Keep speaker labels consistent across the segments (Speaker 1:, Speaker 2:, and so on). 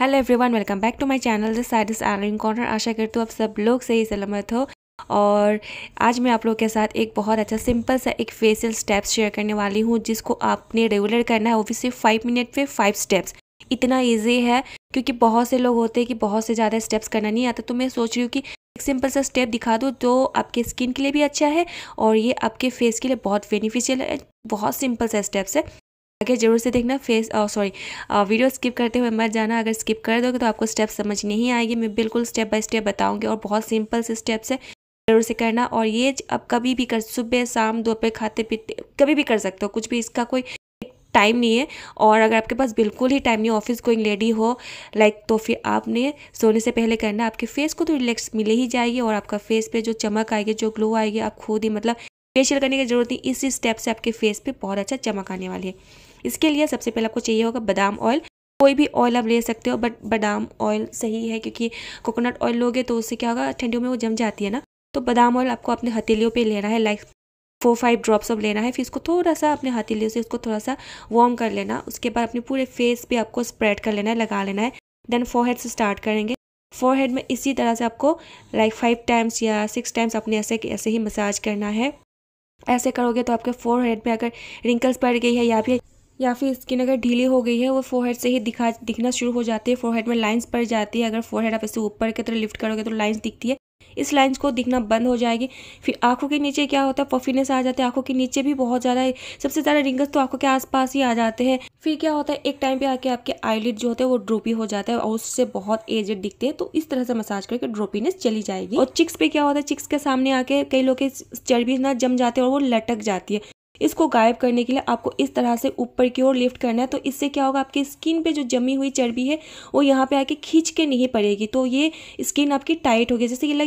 Speaker 1: hello everyone welcome back to my channel the side is आर्लिंग corner आशा करती हूँ आप सब लोग सही सलामत हो और आज मैं आप लोगों के साथ एक बहुत अच्छा सिंपल सा एक फेशियल स्टेप्स शेयर करने वाली हूँ जिसको आपने रेगुलर करना है वो भी सिर्फ फाइव मिनट पे फाइव स्टेप्स इतना ईजी है क्योंकि बहुत से लोग होते हैं कि बहुत से ज़्यादा स्टेप्स करना नहीं आता तो मैं सोच रही हूँ कि एक सिंपल सा स्टेप दिखा दो जो आपके स्किन के लिए भी अच्छा है और ये आपके फेस के लिए बहुत बेनिफिशियल है बहुत सिंपल सा स्टेप्स है आगे जरूर से देखना फेस सॉरी वीडियो स्किप करते हुए मत जाना अगर स्किप कर दोगे तो आपको स्टेप समझ नहीं आएगी मैं बिल्कुल स्टेप बाय स्टेप बताऊंगी और बहुत सिंपल से स्टेप्स है जरूर से करना और ये आप कभी भी कर सुबह शाम दोपहर खाते पीते कभी भी कर सकते हो कुछ भी इसका कोई टाइम नहीं है और अगर आपके पास बिल्कुल ही टाइम नहीं हो ऑफिस गोइंग लेडी हो लाइक तो फिर आपने सोने से पहले करना आपके फेस को तो रिलैक्स मिले ही जाएगी और आपका फेस पे जो चमक आएगी जो ग्लो आएगी आप खुद ही मतलब फेशियल करने की जरूरत नहीं इसी स्टेप से आपके फेस पे बहुत अच्छा चमक आने वाली है इसके लिए सबसे पहले आपको चाहिए होगा बादाम ऑयल कोई भी ऑयल आप ले सकते हो बट बादाम ऑयल सही है क्योंकि कोकोनट ऑयल लोगे तो उससे क्या होगा ठंडियों में वो जम जाती है ना तो बादाम ऑयल आपको अपने हथेलियों पे लेना है like four five drops of लेना है फिर इसको थोड़ा सा अपने हथेलियों से इसको थोड़ा सा वार्म कर लेना उसके बाद अपने पूरे फेस पर आपको स्प्रेड कर लेना है लगा लेना है देन फोरहेड से स्टार्ट करेंगे फोरहेड में इसी तरह से आपको लाइक फाइव टाइम्स या सिक्स टाइम्स अपने ऐसे ऐसे ही मसाज करना है ऐसे करोगे तो आपके फोरहेड में अगर रिंकल्स पड़ गई है या फिर या फिर स्किन अगर ढीली हो गई है वो फोरहेड से ही दिखा दिखना शुरू हो जाती है फोरहेड में लाइंस पड़ जाती है अगर फोरहेड आप इसे ऊपर की तरह लिफ्ट करोगे तो लाइंस दिखती है इस लाइंस को दिखना बंद हो जाएगी फिर आंखों के नीचे क्या होता है पफीनेस आ जाती है आंखों के नीचे भी बहुत ज़्यादा सबसे ज़्यादा रिंगल्स तो आंखों के आसपास ही आ जाते हैं फिर क्या होता है एक टाइम पे आके आपके आईलिड जो होते हैं वो ड्रोपी हो जाता है और उससे बहुत एजेड दिखते हैं तो इस तरह से मसाज करके ड्रोपीनेस चली जाएगी और चिक्स पे क्या होता है चिक्स के सामने आके कई लोग के चर्बी ना जम जाते हैं और वो लटक जाती है इसको गायब करने के लिए आपको इस तरह से ऊपर की ओर लिफ्ट करना है तो इससे क्या होगा आपकी स्किन पे जो जमी हुई चर्बी है वो यहाँ पे आके खींच के नहीं पड़ेगी तो ये स्किन आपकी टाइट होगी जैसे कि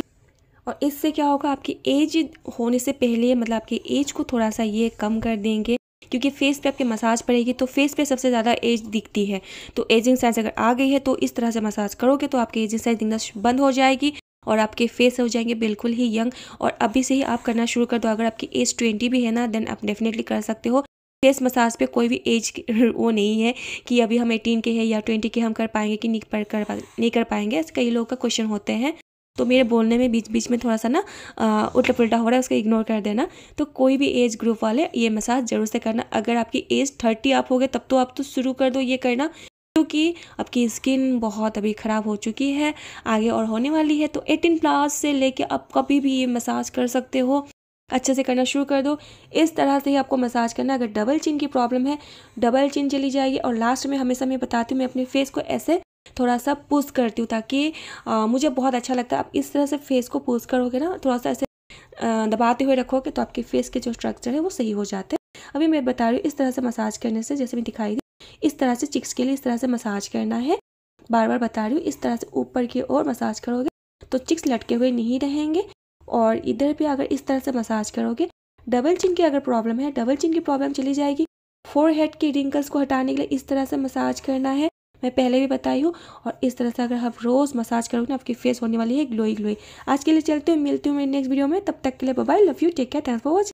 Speaker 1: और इससे क्या होगा आपकी एज होने से पहले मतलब आपकी एज को थोड़ा सा ये कम कर देंगे क्योंकि फेस पे आपके मसाज पड़ेगी तो फेस पे सबसे ज़्यादा एज दिखती है तो एजिंग साइंस अगर आ गई है तो इस तरह से मसाज करोगे तो आपकी एजिंग साइंस दिखना बंद हो जाएगी और आपके फेस हो जाएंगे बिल्कुल ही यंग और अभी से ही आप करना शुरू कर दो अगर आपकी एज ट्वेंटी भी है ना देन आप डेफिनेटली कर सकते हो फेस मसाज पे कोई भी एज वो नहीं है कि अभी हम एटीन के हैं या ट्वेंटी के हम कर पाएंगे कि नहीं कर पा नहीं कर पाएंगे ऐसे कई लोगों का क्वेश्चन होते हैं तो मेरे बोलने में बीच बीच में थोड़ा सा ना उल्टा पुलटा हो रहा है उसको इग्नोर कर देना तो कोई भी एज ग्रुप वाले ये मसाज जरूर से करना अगर आपकी एज थर्टी आप हो गए तब तो आप तो शुरू कर दो ये करना क्योंकि आपकी स्किन बहुत अभी ख़राब हो चुकी है आगे और होने वाली है तो 18 प्लस से लेके आप कभी भी ये मसाज कर सकते हो अच्छे से करना शुरू कर दो इस तरह से ही आपको मसाज करना अगर डबल चिन की प्रॉब्लम है डबल चिन चली जाएगी और लास्ट में हमेशा मैं बताती हूँ मैं अपने फेस को ऐसे थोड़ा सा पुश करती हूँ ताकि आ, मुझे बहुत अच्छा लगता है आप इस तरह से फेस को पुश करोगे ना थोड़ा सा ऐसे दबाते हुए रखोगे तो आपके फेस के जो स्ट्रक्चर है वो सही हो जाते हैं अभी मैं बता रही हूँ इस तरह से मसाज करने से जैसे मैं दिखाई इस तरह से चिक्स के लिए इस तरह से मसाज करना है बार बार बता रही हूँ इस तरह से ऊपर की ओर मसाज करोगे तो चिक्स लटके हुए नहीं रहेंगे और इधर भी अगर इस तरह से मसाज करोगे डबल चिन की अगर प्रॉब्लम है डबल चिन की प्रॉब्लम चली जाएगी फोर हेड के रिंकल्स को हटाने के लिए इस तरह से मसाज करना है मैं पहले भी बताई हूँ और इस तरह से अगर आप रोज़ मसाज करोगे ना आपकी फेस होने वाली है ग्लोई ग्लोई आज के लिए चलते हुए मिलती हूँ मेरे नेक्स्ट वीडियो में तब तक के लिए bye love you take care thanks for watching